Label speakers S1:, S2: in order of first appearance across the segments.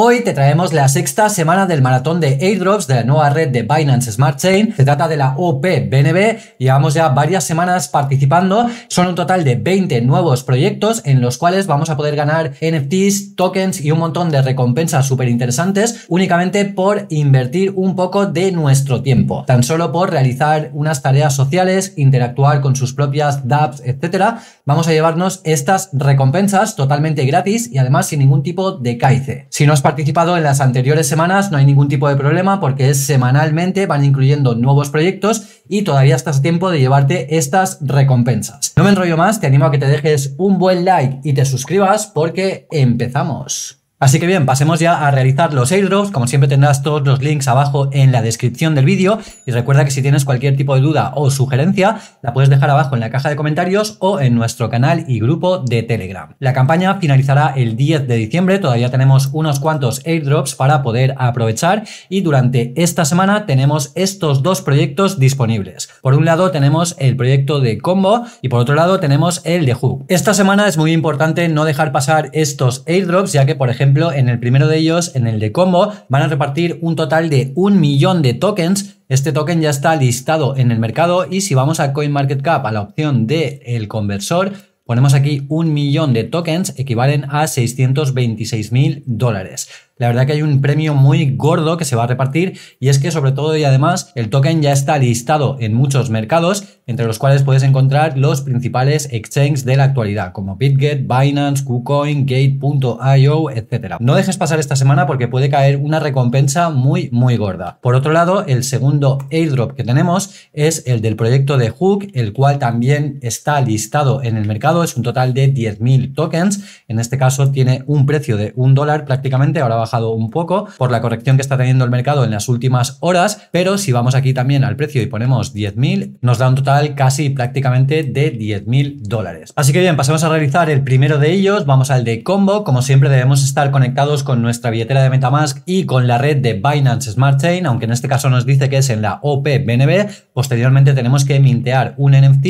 S1: Hoy te traemos la sexta semana del maratón de airdrops de la nueva red de Binance Smart Chain. Se trata de la OPBNB. Llevamos ya varias semanas participando. Son un total de 20 nuevos proyectos en los cuales vamos a poder ganar NFTs, tokens y un montón de recompensas súper interesantes únicamente por invertir un poco de nuestro tiempo. Tan solo por realizar unas tareas sociales, interactuar con sus propias dApps, etcétera, vamos a llevarnos estas recompensas totalmente gratis y además sin ningún tipo de caice. Si no participado en las anteriores semanas, no hay ningún tipo de problema porque es semanalmente, van incluyendo nuevos proyectos y todavía estás a tiempo de llevarte estas recompensas. No me enrollo más, te animo a que te dejes un buen like y te suscribas porque empezamos. Así que bien, pasemos ya a realizar los airdrops. Como siempre tendrás todos los links abajo en la descripción del vídeo y recuerda que si tienes cualquier tipo de duda o sugerencia, la puedes dejar abajo en la caja de comentarios o en nuestro canal y grupo de Telegram. La campaña finalizará el 10 de diciembre, todavía tenemos unos cuantos airdrops para poder aprovechar y durante esta semana tenemos estos dos proyectos disponibles. Por un lado tenemos el proyecto de Combo y por otro lado tenemos el de Hook. Esta semana es muy importante no dejar pasar estos airdrops ya que por ejemplo en el primero de ellos, en el de Combo, van a repartir un total de un millón de tokens. Este token ya está listado en el mercado y si vamos a CoinMarketCap, a la opción del el conversor, ponemos aquí un millón de tokens, equivalen a 626 mil dólares la verdad que hay un premio muy gordo que se va a repartir y es que sobre todo y además el token ya está listado en muchos mercados, entre los cuales puedes encontrar los principales exchanges de la actualidad, como BitGet, Binance, KuCoin, Gate.io, etc. No dejes pasar esta semana porque puede caer una recompensa muy, muy gorda. Por otro lado, el segundo airdrop que tenemos es el del proyecto de Hook, el cual también está listado en el mercado, es un total de 10.000 tokens, en este caso tiene un precio de un dólar prácticamente, ahora va un poco por la corrección que está teniendo el mercado en las últimas horas, pero si vamos aquí también al precio y ponemos 10.000, nos da un total casi prácticamente de 10.000 dólares. Así que bien, pasamos a realizar el primero de ellos, vamos al de combo, como siempre debemos estar conectados con nuestra billetera de Metamask y con la red de Binance Smart Chain, aunque en este caso nos dice que es en la OP BNB, posteriormente tenemos que mintear un NFT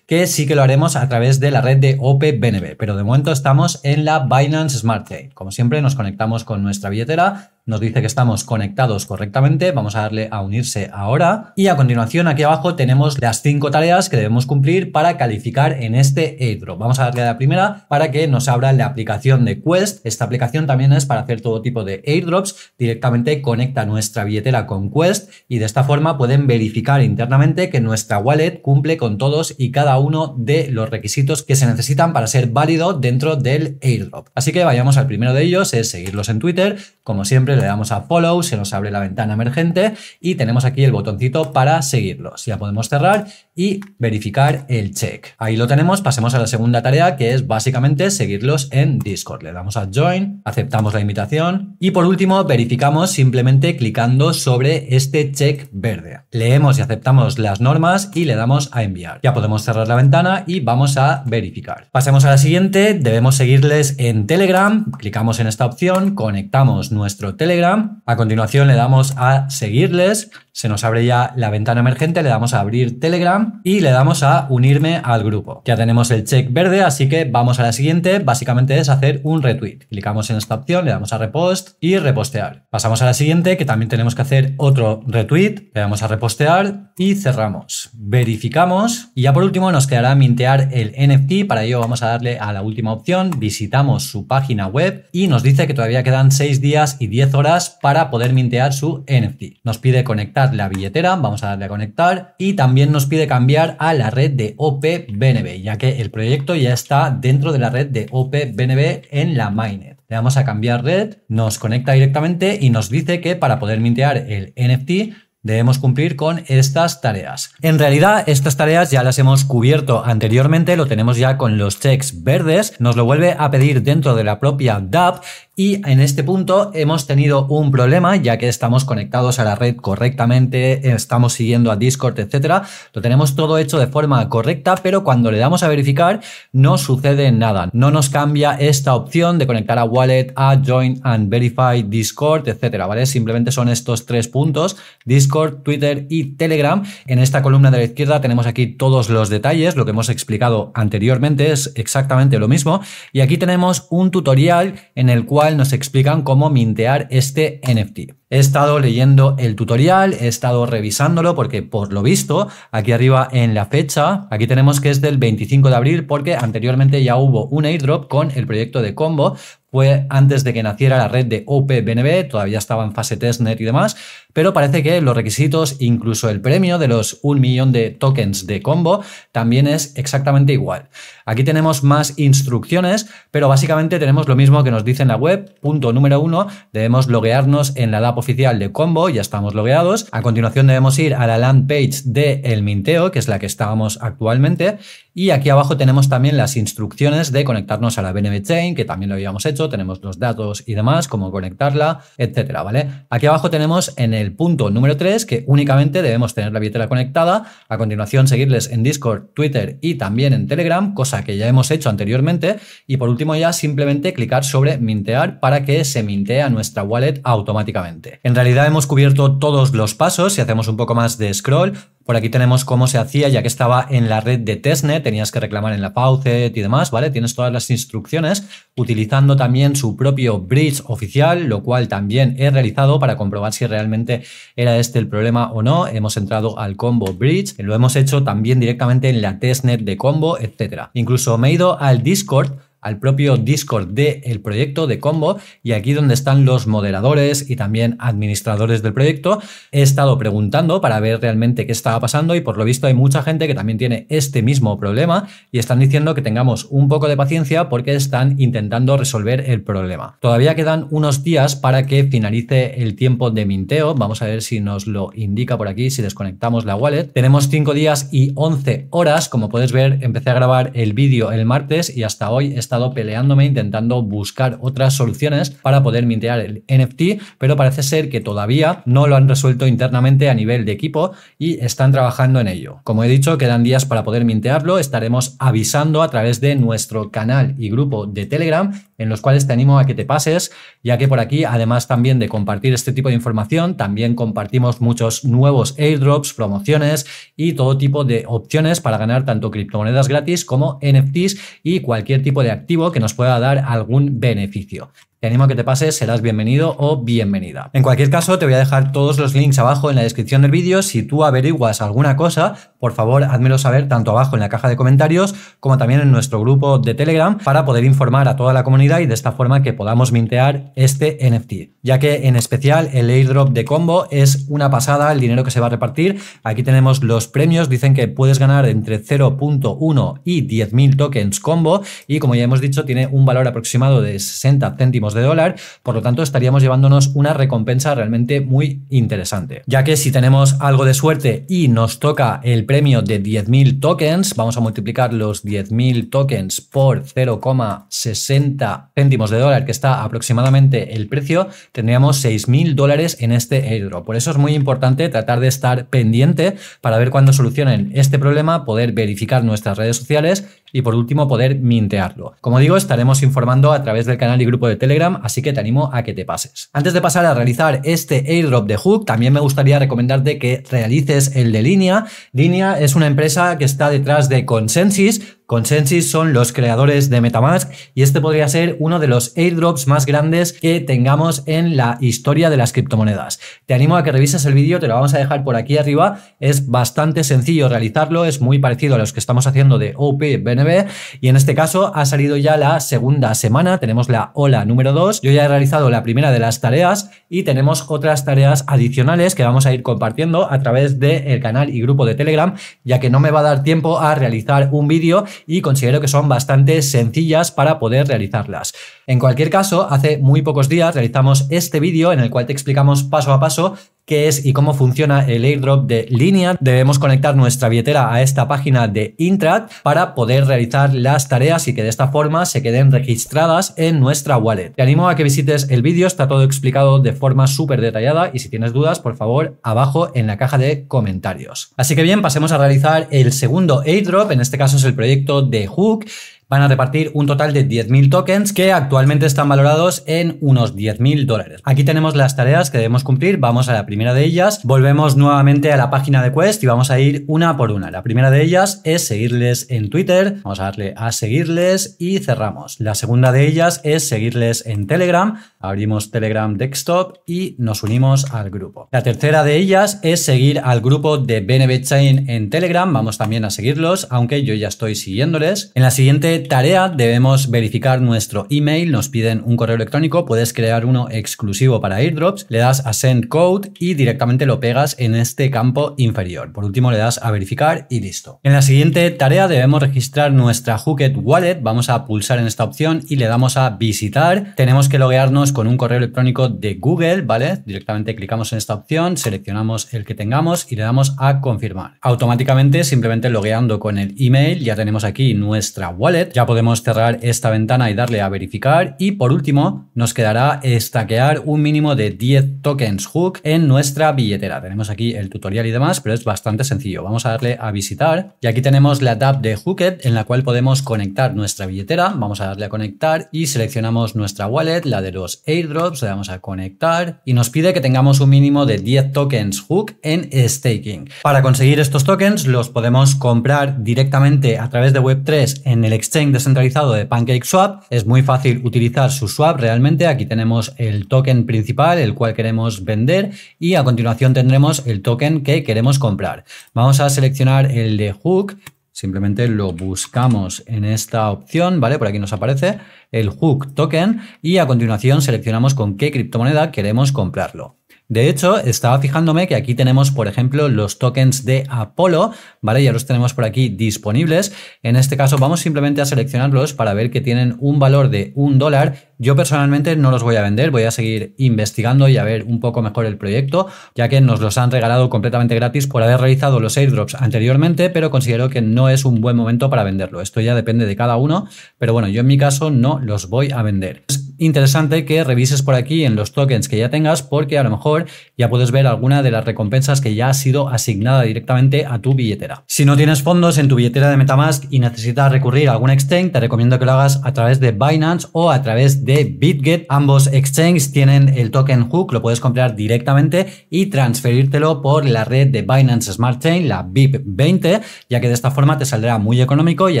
S1: que sí que lo haremos a través de la red de OPBNB, pero de momento estamos en la Binance Smart Chain. Como siempre, nos conectamos con nuestra billetera nos dice que estamos conectados correctamente, vamos a darle a unirse ahora y a continuación aquí abajo tenemos las cinco tareas que debemos cumplir para calificar en este airdrop. Vamos a darle a la primera para que nos abra la aplicación de Quest. Esta aplicación también es para hacer todo tipo de airdrops, directamente conecta nuestra billetera con Quest y de esta forma pueden verificar internamente que nuestra wallet cumple con todos y cada uno de los requisitos que se necesitan para ser válido dentro del airdrop. Así que vayamos al primero de ellos, es seguirlos en Twitter, como siempre le damos a follow, se nos abre la ventana emergente y tenemos aquí el botoncito para seguirlo. Si Ya podemos cerrar y verificar el check. Ahí lo tenemos, pasemos a la segunda tarea que es básicamente seguirlos en Discord. Le damos a Join, aceptamos la invitación y por último verificamos simplemente clicando sobre este check verde. Leemos y aceptamos las normas y le damos a enviar. Ya podemos cerrar la ventana y vamos a verificar. Pasemos a la siguiente, debemos seguirles en Telegram, clicamos en esta opción, conectamos nuestro Telegram, a continuación le damos a seguirles, se nos abre ya la ventana emergente, le damos a abrir Telegram y le damos a unirme al grupo. Ya tenemos el check verde, así que vamos a la siguiente. Básicamente es hacer un retweet. Clicamos en esta opción, le damos a repost y repostear. Pasamos a la siguiente, que también tenemos que hacer otro retweet. Le damos a repostear y cerramos. Verificamos y ya por último nos quedará mintear el NFT. Para ello vamos a darle a la última opción. Visitamos su página web y nos dice que todavía quedan 6 días y 10 horas para poder mintear su NFT. Nos pide conectar la billetera, vamos a darle a conectar y también nos pide cambiar a la red de OpBNB ya que el proyecto ya está dentro de la red de OpBNB en la mainnet. Le vamos a cambiar red, nos conecta directamente y nos dice que para poder mintear el NFT debemos cumplir con estas tareas. En realidad, estas tareas ya las hemos cubierto anteriormente, lo tenemos ya con los checks verdes, nos lo vuelve a pedir dentro de la propia DAP y en este punto hemos tenido un problema, ya que estamos conectados a la red correctamente, estamos siguiendo a Discord, etcétera. Lo tenemos todo hecho de forma correcta, pero cuando le damos a verificar, no sucede nada. No nos cambia esta opción de conectar a Wallet, a Join and Verify Discord, etcétera, ¿vale? Simplemente son estos tres puntos: Discord, Twitter y Telegram. En esta columna de la izquierda tenemos aquí todos los detalles, lo que hemos explicado anteriormente es exactamente lo mismo. Y aquí tenemos un tutorial en el cual nos explican cómo mintear este NFT. He estado leyendo el tutorial, he estado revisándolo porque por lo visto, aquí arriba en la fecha, aquí tenemos que es del 25 de abril porque anteriormente ya hubo un airdrop con el proyecto de combo, fue antes de que naciera la red de OPBNB, todavía estaba en fase testnet y demás, pero parece que los requisitos, incluso el premio de los un millón de tokens de combo, también es exactamente igual. Aquí tenemos más instrucciones, pero básicamente tenemos lo mismo que nos dice en la web. Punto número uno, debemos loguearnos en la DAPO oficial de Combo, ya estamos logueados. A continuación debemos ir a la land page de El Minteo, que es la que estábamos actualmente, y aquí abajo tenemos también las instrucciones de conectarnos a la BNB Chain, que también lo habíamos hecho, tenemos los datos y demás, cómo conectarla, etcétera, ¿vale? Aquí abajo tenemos en el punto número 3 que únicamente debemos tener la billetera conectada, a continuación seguirles en Discord, Twitter y también en Telegram, cosa que ya hemos hecho anteriormente, y por último ya simplemente clicar sobre mintear para que se mintee a nuestra wallet automáticamente. En realidad hemos cubierto todos los pasos, si hacemos un poco más de scroll, por aquí tenemos cómo se hacía, ya que estaba en la red de testnet, tenías que reclamar en la Faucet y demás, ¿vale? Tienes todas las instrucciones, utilizando también su propio bridge oficial, lo cual también he realizado para comprobar si realmente era este el problema o no. Hemos entrado al combo bridge, lo hemos hecho también directamente en la testnet de combo, etcétera. Incluso me he ido al Discord al propio Discord del proyecto de Combo y aquí donde están los moderadores y también administradores del proyecto. He estado preguntando para ver realmente qué estaba pasando y por lo visto hay mucha gente que también tiene este mismo problema y están diciendo que tengamos un poco de paciencia porque están intentando resolver el problema. Todavía quedan unos días para que finalice el tiempo de minteo. Vamos a ver si nos lo indica por aquí, si desconectamos la wallet. Tenemos 5 días y 11 horas. Como puedes ver, empecé a grabar el vídeo el martes y hasta hoy estado peleándome intentando buscar otras soluciones para poder mintear el NFT, pero parece ser que todavía no lo han resuelto internamente a nivel de equipo y están trabajando en ello. Como he dicho, quedan días para poder mintearlo, estaremos avisando a través de nuestro canal y grupo de Telegram, en los cuales te animo a que te pases, ya que por aquí, además también de compartir este tipo de información, también compartimos muchos nuevos airdrops, promociones y todo tipo de opciones para ganar tanto criptomonedas gratis como NFTs y cualquier tipo de que nos pueda dar algún beneficio. Te animo a que te pases, serás bienvenido o bienvenida. En cualquier caso, te voy a dejar todos los links abajo en la descripción del vídeo. Si tú averiguas alguna cosa, por favor, házmelo saber tanto abajo en la caja de comentarios como también en nuestro grupo de Telegram para poder informar a toda la comunidad y de esta forma que podamos mintear este NFT. Ya que en especial el airdrop de combo es una pasada el dinero que se va a repartir. Aquí tenemos los premios, dicen que puedes ganar entre 0.1 y 10.000 tokens combo y como ya hemos dicho tiene un valor aproximado de 60 céntimos de dólar, por lo tanto estaríamos llevándonos una recompensa realmente muy interesante. Ya que si tenemos algo de suerte y nos toca el premio de 10.000 tokens, vamos a multiplicar los 10.000 tokens por 0,60 céntimos de dólar, que está aproximadamente el precio, tendríamos 6.000 dólares en este euro Por eso es muy importante tratar de estar pendiente para ver cuándo solucionen este problema, poder verificar nuestras redes sociales y por último poder mintearlo. Como digo, estaremos informando a través del canal y grupo de Telegram, así que te animo a que te pases. Antes de pasar a realizar este airdrop de Hook, también me gustaría recomendarte que realices el de Línea. Línea es una empresa que está detrás de Consensus, Consensys son los creadores de Metamask y este podría ser uno de los airdrops más grandes que tengamos en la historia de las criptomonedas. Te animo a que revises el vídeo, te lo vamos a dejar por aquí arriba. Es bastante sencillo realizarlo, es muy parecido a los que estamos haciendo de Opbnb y en este caso ha salido ya la segunda semana, tenemos la ola número 2. Yo ya he realizado la primera de las tareas y tenemos otras tareas adicionales que vamos a ir compartiendo a través del canal y grupo de Telegram, ya que no me va a dar tiempo a realizar un vídeo y considero que son bastante sencillas para poder realizarlas. En cualquier caso, hace muy pocos días realizamos este vídeo en el cual te explicamos paso a paso qué es y cómo funciona el airdrop de línea, Debemos conectar nuestra billetera a esta página de Intrad para poder realizar las tareas y que de esta forma se queden registradas en nuestra wallet. Te animo a que visites el vídeo, está todo explicado de forma súper detallada y si tienes dudas, por favor, abajo en la caja de comentarios. Así que bien, pasemos a realizar el segundo airdrop, en este caso es el proyecto de Hook van a repartir un total de 10.000 tokens que actualmente están valorados en unos 10.000 dólares. Aquí tenemos las tareas que debemos cumplir, vamos a la primera de ellas, volvemos nuevamente a la página de Quest y vamos a ir una por una. La primera de ellas es seguirles en Twitter, vamos a darle a seguirles y cerramos. La segunda de ellas es seguirles en Telegram, abrimos Telegram Desktop y nos unimos al grupo. La tercera de ellas es seguir al grupo de BNB Chain en Telegram, vamos también a seguirlos, aunque yo ya estoy siguiéndoles. En la siguiente tarea debemos verificar nuestro email, nos piden un correo electrónico, puedes crear uno exclusivo para airdrops, le das a send code y directamente lo pegas en este campo inferior. Por último le das a verificar y listo. En la siguiente tarea debemos registrar nuestra Hooked Wallet, vamos a pulsar en esta opción y le damos a visitar. Tenemos que loguearnos con un correo electrónico de Google, ¿vale? Directamente clicamos en esta opción, seleccionamos el que tengamos y le damos a confirmar. Automáticamente, simplemente logueando con el email, ya tenemos aquí nuestra wallet ya podemos cerrar esta ventana y darle a verificar. Y por último, nos quedará estaquear un mínimo de 10 tokens hook en nuestra billetera. Tenemos aquí el tutorial y demás, pero es bastante sencillo. Vamos a darle a visitar y aquí tenemos la tab de Hooked en la cual podemos conectar nuestra billetera. Vamos a darle a conectar y seleccionamos nuestra wallet, la de los airdrops, le damos a conectar y nos pide que tengamos un mínimo de 10 tokens hook en staking. Para conseguir estos tokens los podemos comprar directamente a través de Web3 en el exchange descentralizado de swap Es muy fácil utilizar su swap realmente. Aquí tenemos el token principal, el cual queremos vender, y a continuación tendremos el token que queremos comprar. Vamos a seleccionar el de Hook, Simplemente lo buscamos en esta opción, ¿vale? Por aquí nos aparece el hook token y a continuación seleccionamos con qué criptomoneda queremos comprarlo. De hecho, estaba fijándome que aquí tenemos, por ejemplo, los tokens de apolo ¿vale? Ya los tenemos por aquí disponibles. En este caso vamos simplemente a seleccionarlos para ver que tienen un valor de un dólar. Yo personalmente no los voy a vender, voy a seguir investigando y a ver un poco mejor el proyecto, ya que nos los han regalado completamente gratis por haber realizado los airdrops anteriormente, pero considero que no es un buen momento para venderlo. Esto ya depende de cada uno, pero bueno, yo en mi caso no los voy a vender interesante que revises por aquí en los tokens que ya tengas porque a lo mejor ya puedes ver alguna de las recompensas que ya ha sido asignada directamente a tu billetera. Si no tienes fondos en tu billetera de Metamask y necesitas recurrir a algún exchange, te recomiendo que lo hagas a través de Binance o a través de BitGet. Ambos exchanges tienen el token Hook, lo puedes comprar directamente y transferírtelo por la red de Binance Smart Chain, la BIP20, ya que de esta forma te saldrá muy económico y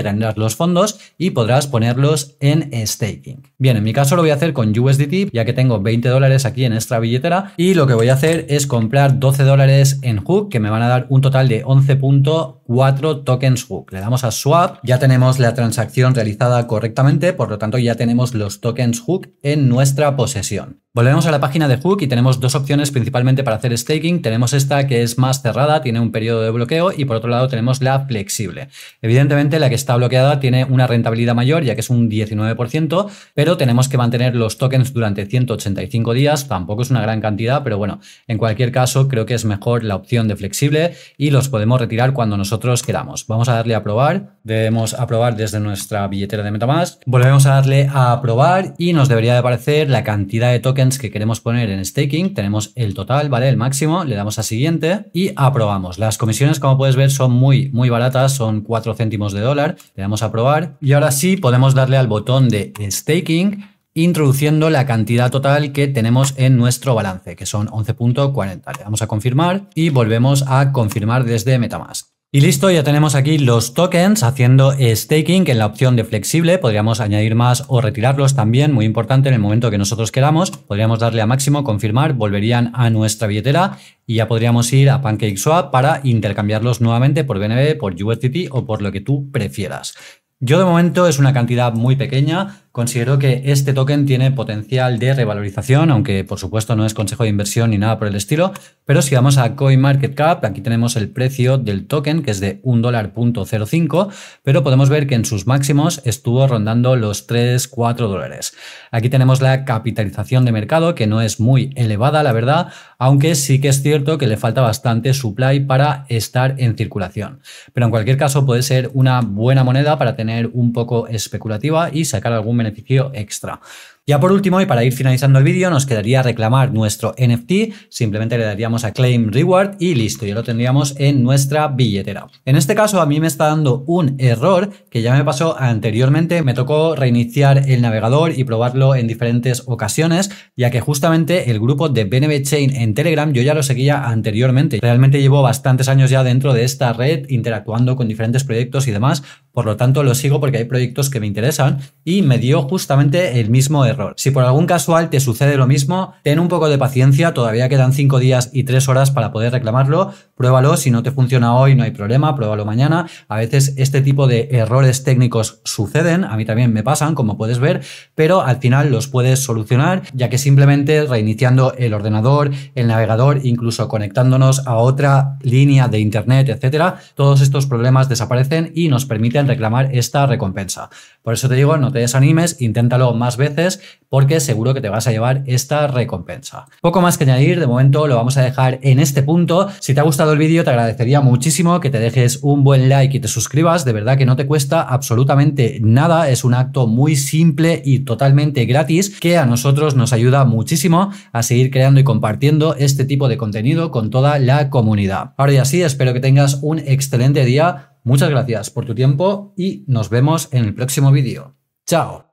S1: tendrás los fondos y podrás ponerlos en staking. Bien, en mi caso lo voy hacer con USDT, ya que tengo 20 dólares aquí en esta billetera. Y lo que voy a hacer es comprar 12 dólares en Hook, que me van a dar un total de 11.4 tokens Hook. Le damos a Swap, ya tenemos la transacción realizada correctamente, por lo tanto ya tenemos los tokens Hook en nuestra posesión. Volvemos a la página de Hook y tenemos dos opciones principalmente para hacer staking. Tenemos esta que es más cerrada, tiene un periodo de bloqueo y por otro lado tenemos la flexible. Evidentemente la que está bloqueada tiene una rentabilidad mayor ya que es un 19%, pero tenemos que mantener los tokens durante 185 días. Tampoco es una gran cantidad, pero bueno, en cualquier caso creo que es mejor la opción de flexible y los podemos retirar cuando nosotros queramos. Vamos a darle a aprobar. Debemos aprobar desde nuestra billetera de Metamask. Volvemos a darle a aprobar y nos debería de aparecer la cantidad de tokens que queremos poner en staking, tenemos el total, ¿vale? El máximo, le damos a siguiente y aprobamos. Las comisiones, como puedes ver, son muy, muy baratas, son 4 céntimos de dólar, le damos a aprobar y ahora sí podemos darle al botón de staking introduciendo la cantidad total que tenemos en nuestro balance, que son 11.40. Le damos a confirmar y volvemos a confirmar desde Metamask. Y listo, ya tenemos aquí los tokens haciendo staking en la opción de flexible. Podríamos añadir más o retirarlos también, muy importante en el momento que nosotros queramos. Podríamos darle a máximo, confirmar, volverían a nuestra billetera y ya podríamos ir a PancakeSwap para intercambiarlos nuevamente por BNB, por USDT o por lo que tú prefieras. Yo de momento es una cantidad muy pequeña, Considero que este token tiene potencial de revalorización, aunque por supuesto no es consejo de inversión ni nada por el estilo, pero si vamos a CoinMarketCap, aquí tenemos el precio del token que es de $1.05, pero podemos ver que en sus máximos estuvo rondando los 3-4 dólares. Aquí tenemos la capitalización de mercado que no es muy elevada, la verdad, aunque sí que es cierto que le falta bastante supply para estar en circulación. Pero en cualquier caso puede ser una buena moneda para tener un poco especulativa y sacar algún beneficio extra. Ya por último, y para ir finalizando el vídeo, nos quedaría reclamar nuestro NFT, simplemente le daríamos a Claim Reward y listo, ya lo tendríamos en nuestra billetera. En este caso a mí me está dando un error que ya me pasó anteriormente, me tocó reiniciar el navegador y probarlo en diferentes ocasiones, ya que justamente el grupo de BNB Chain en Telegram yo ya lo seguía anteriormente, realmente llevo bastantes años ya dentro de esta red interactuando con diferentes proyectos y demás, por lo tanto lo sigo porque hay proyectos que me interesan y me dio justamente el mismo error error. Si por algún casual te sucede lo mismo, ten un poco de paciencia, todavía quedan 5 días y 3 horas para poder reclamarlo, pruébalo, si no te funciona hoy no hay problema, pruébalo mañana. A veces este tipo de errores técnicos suceden, a mí también me pasan, como puedes ver, pero al final los puedes solucionar, ya que simplemente reiniciando el ordenador, el navegador, incluso conectándonos a otra línea de internet, etcétera, todos estos problemas desaparecen y nos permiten reclamar esta recompensa. Por eso te digo, no te desanimes, inténtalo más veces porque seguro que te vas a llevar esta recompensa. Poco más que añadir, de momento lo vamos a dejar en este punto. Si te ha gustado el vídeo, te agradecería muchísimo que te dejes un buen like y te suscribas. De verdad que no te cuesta absolutamente nada. Es un acto muy simple y totalmente gratis que a nosotros nos ayuda muchísimo a seguir creando y compartiendo este tipo de contenido con toda la comunidad. Ahora ya sí, espero que tengas un excelente día. Muchas gracias por tu tiempo y nos vemos en el próximo vídeo. ¡Chao!